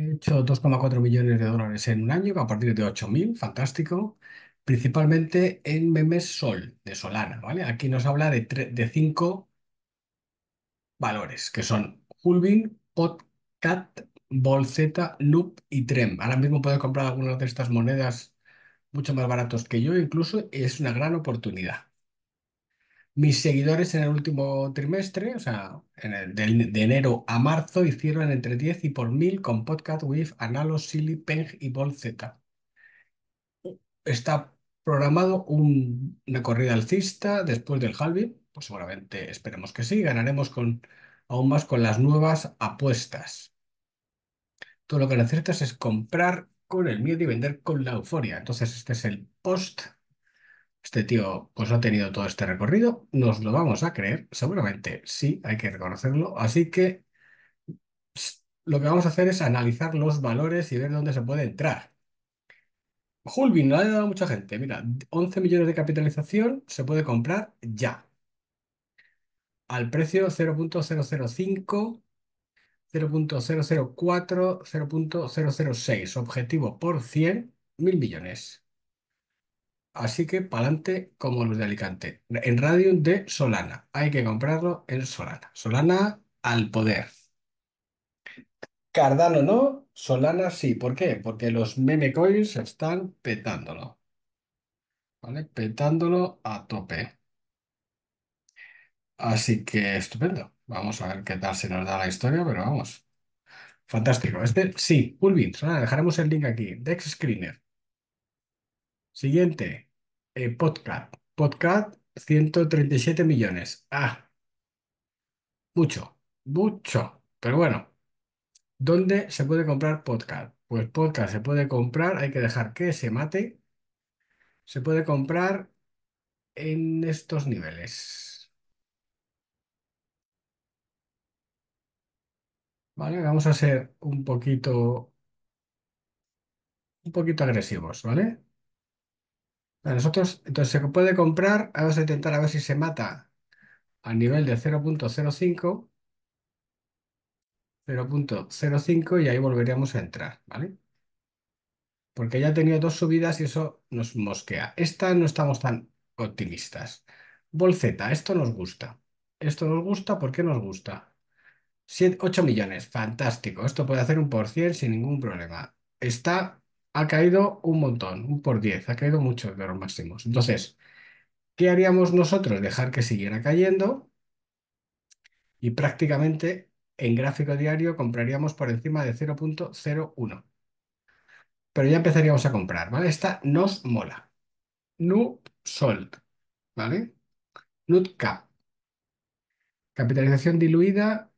He hecho 2,4 millones de dólares en un año, a partir de 8.000, fantástico. Principalmente en memes Sol, de Solana, ¿vale? Aquí nos habla de, de cinco valores, que son Hulbin, Podcat, Bolzeta, Loop y Trem. Ahora mismo puedo comprar algunas de estas monedas mucho más baratos que yo, incluso es una gran oportunidad. Mis seguidores en el último trimestre, o sea, en de, enero a marzo, hicieron entre 10 y por mil con Podcast with Analo, Silly, Peng y Bol Z. Está programado una corrida alcista después del halving, pues seguramente esperemos que sí, ganaremos con, aún más con las nuevas apuestas. Todo lo que necesitas es comprar con el miedo y vender con la euforia. Entonces, este es el post este tío pues ha tenido todo este recorrido, nos lo vamos a creer, seguramente sí, hay que reconocerlo. Así que lo que vamos a hacer es analizar los valores y ver dónde se puede entrar. Hulbin no ha dado mucha gente. Mira, 11 millones de capitalización se puede comprar ya. Al precio 0.005, 0.004, 0.006. Objetivo por 100, mil millones. Así que pa'lante como los de Alicante. En Radium de Solana. Hay que comprarlo en Solana. Solana al poder. Cardano no, Solana sí. ¿Por qué? Porque los meme coins están petándolo. ¿Vale? Petándolo a tope. Así que estupendo. Vamos a ver qué tal se nos da la historia, pero vamos. Fantástico. Este sí, Pulvin. Dejaremos el link aquí. Dex Screener. Siguiente. Eh, podcast. Podcast, 137 millones. Ah, mucho, mucho. Pero bueno, ¿dónde se puede comprar podcast? Pues podcast se puede comprar, hay que dejar que se mate. Se puede comprar en estos niveles. Vale, vamos a ser un poquito, un poquito agresivos, ¿vale? nosotros, entonces se puede comprar, vamos a intentar a ver si se mata al nivel de 0.05, 0.05 y ahí volveríamos a entrar, ¿vale? Porque ya ha tenido dos subidas y eso nos mosquea. Esta no estamos tan optimistas. Bolseta, esto nos gusta. Esto nos gusta, ¿por qué nos gusta? 8 millones, fantástico. Esto puede hacer un por cien sin ningún problema. Está ha caído un montón, un por 10, ha caído mucho de los máximos. Entonces, ¿qué haríamos nosotros? Dejar que siguiera cayendo y prácticamente en gráfico diario compraríamos por encima de 0.01. Pero ya empezaríamos a comprar, ¿vale? Esta nos mola. Nu sold, ¿vale? cap Capitalización diluida,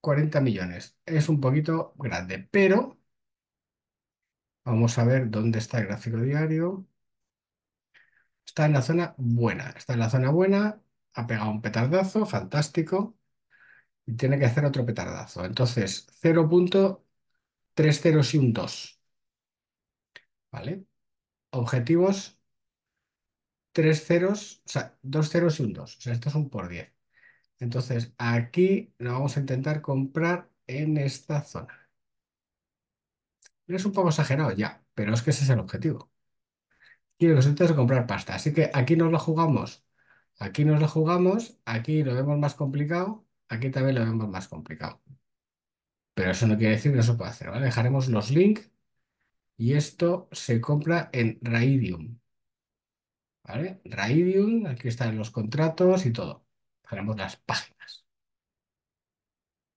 40 millones. Es un poquito grande, pero Vamos a ver dónde está el gráfico diario. Está en la zona buena, está en la zona buena, ha pegado un petardazo, fantástico, y tiene que hacer otro petardazo. Entonces, 0.30 y un 2. ¿Vale? Objetivos, 3 ceros, o sea, 2 ceros y un 2. O sea, esto es un por 10. Entonces, aquí lo vamos a intentar comprar en esta zona. Es un poco exagerado ya, pero es que ese es el objetivo. Quiero que os comprar pasta. Así que aquí nos lo jugamos. Aquí nos lo jugamos. Aquí lo vemos más complicado. Aquí también lo vemos más complicado. Pero eso no quiere decir que no se pueda hacer, Dejaremos los links y esto se compra en Raidium. ¿Vale? Raidium, aquí están los contratos y todo. dejaremos las páginas.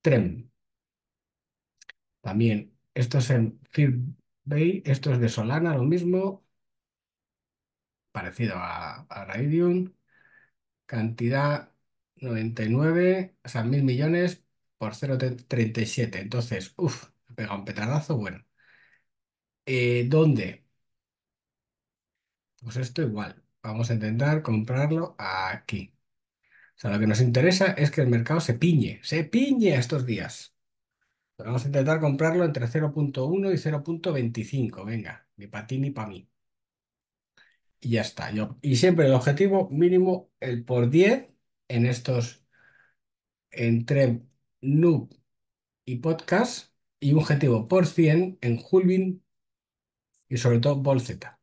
Trem. También esto es en FIB, esto es de Solana, lo mismo, parecido a, Raidium, Cantidad 99, o sea, mil millones por 0,37. Entonces, uff, pegado un petardazo, bueno. Eh, ¿Dónde? Pues esto igual. Vamos a intentar comprarlo aquí. O sea, lo que nos interesa es que el mercado se piñe, se piñe estos días vamos a intentar comprarlo entre 0.1 y 0.25. Venga, ni para ti ni para mí. Y ya está. Yo, y siempre el objetivo mínimo, el por 10 en estos, entre noob y podcast, y un objetivo por 100 en Hulbin y sobre todo Bolzeta.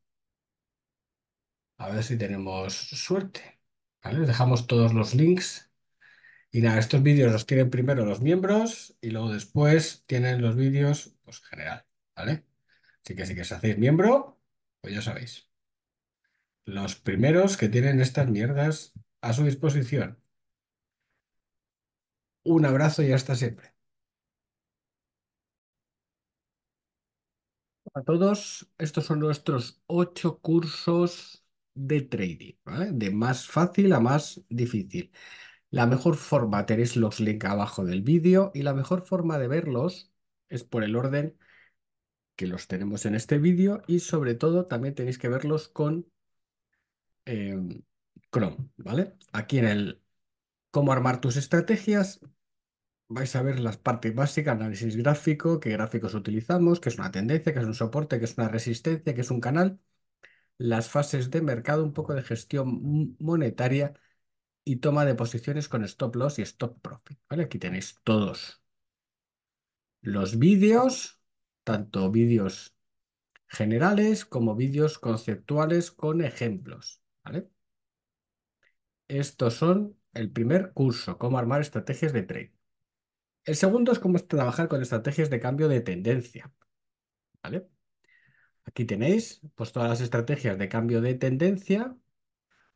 A ver si tenemos suerte. ¿Vale? Dejamos todos los links y nada, estos vídeos los tienen primero los miembros y luego después tienen los vídeos pues, general, ¿vale? Así que si os hacéis miembro, pues ya sabéis. Los primeros que tienen estas mierdas a su disposición. Un abrazo y hasta siempre. A todos, estos son nuestros ocho cursos de trading, ¿vale? De más fácil a más difícil. La mejor forma, tenéis los links abajo del vídeo y la mejor forma de verlos es por el orden que los tenemos en este vídeo y sobre todo también tenéis que verlos con em, Chrome, ¿vale? Aquí en el cómo armar tus estrategias vais a ver las partes básicas, análisis gráfico, qué gráficos utilizamos, qué es una tendencia, qué es un soporte, qué es una resistencia, qué es un canal, las fases de mercado, un poco de gestión monetaria y toma de posiciones con stop loss y stop profit. ¿vale? Aquí tenéis todos los vídeos, tanto vídeos generales como vídeos conceptuales con ejemplos. ¿vale? Estos son el primer curso, cómo armar estrategias de trade. El segundo es cómo trabajar con estrategias de cambio de tendencia. ¿vale? Aquí tenéis pues, todas las estrategias de cambio de tendencia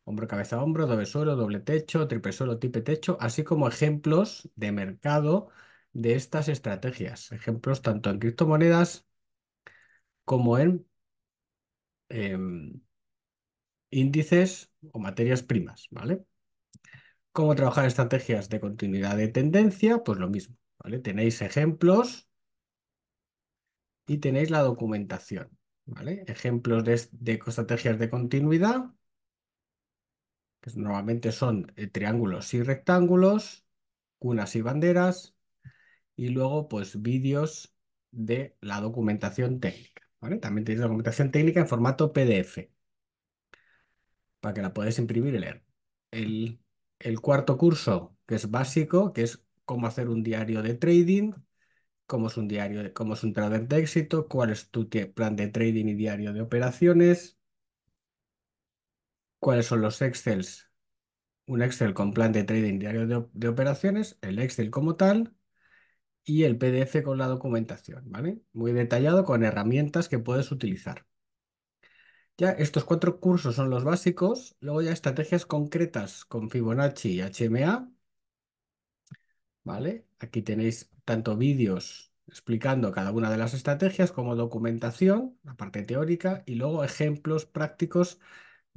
hombro cabeza hombro, doble suelo, doble techo, triple suelo, tipe techo, así como ejemplos de mercado de estas estrategias. Ejemplos tanto en criptomonedas como en em, índices o materias primas, ¿vale? ¿Cómo trabajar estrategias de continuidad de tendencia? Pues lo mismo, ¿vale? Tenéis ejemplos y tenéis la documentación, ¿vale? Ejemplos de, de estrategias de continuidad que normalmente son eh, triángulos y rectángulos, cunas y banderas, y luego pues vídeos de la documentación técnica. También tenéis documentación técnica en formato PDF, para que la podáis imprimir y leer. El, cuarto curso, que es básico, que es cómo hacer un diario de trading, cómo es un diario, de, cómo es un trader de éxito, cuál es tu plan de trading y diario de operaciones, ¿Cuáles son los Excels? Un Excel con plan de trading diario de, operaciones, el Excel como tal y el PDF con la documentación, ¿vale? Muy detallado con herramientas que puedes utilizar. Ya estos cuatro cursos son los básicos, luego ya estrategias concretas con Fibonacci y HMA, ¿vale? Aquí tenéis tanto vídeos explicando cada una de las estrategias como documentación, la parte teórica, y luego ejemplos prácticos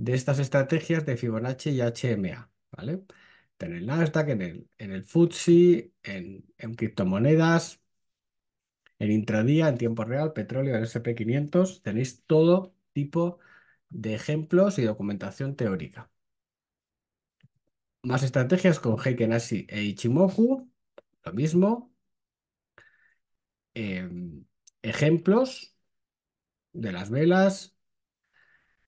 de estas estrategias de Fibonacci y HMA, ¿vale? En el Nasdaq, en el, en el FTSE, en, en criptomonedas, en intradía, en tiempo real, petróleo, en SP500, tenéis todo tipo de ejemplos y documentación teórica. Más estrategias con Heiken-Ashi e Ichimoku, lo mismo. Em, ejemplos de las velas,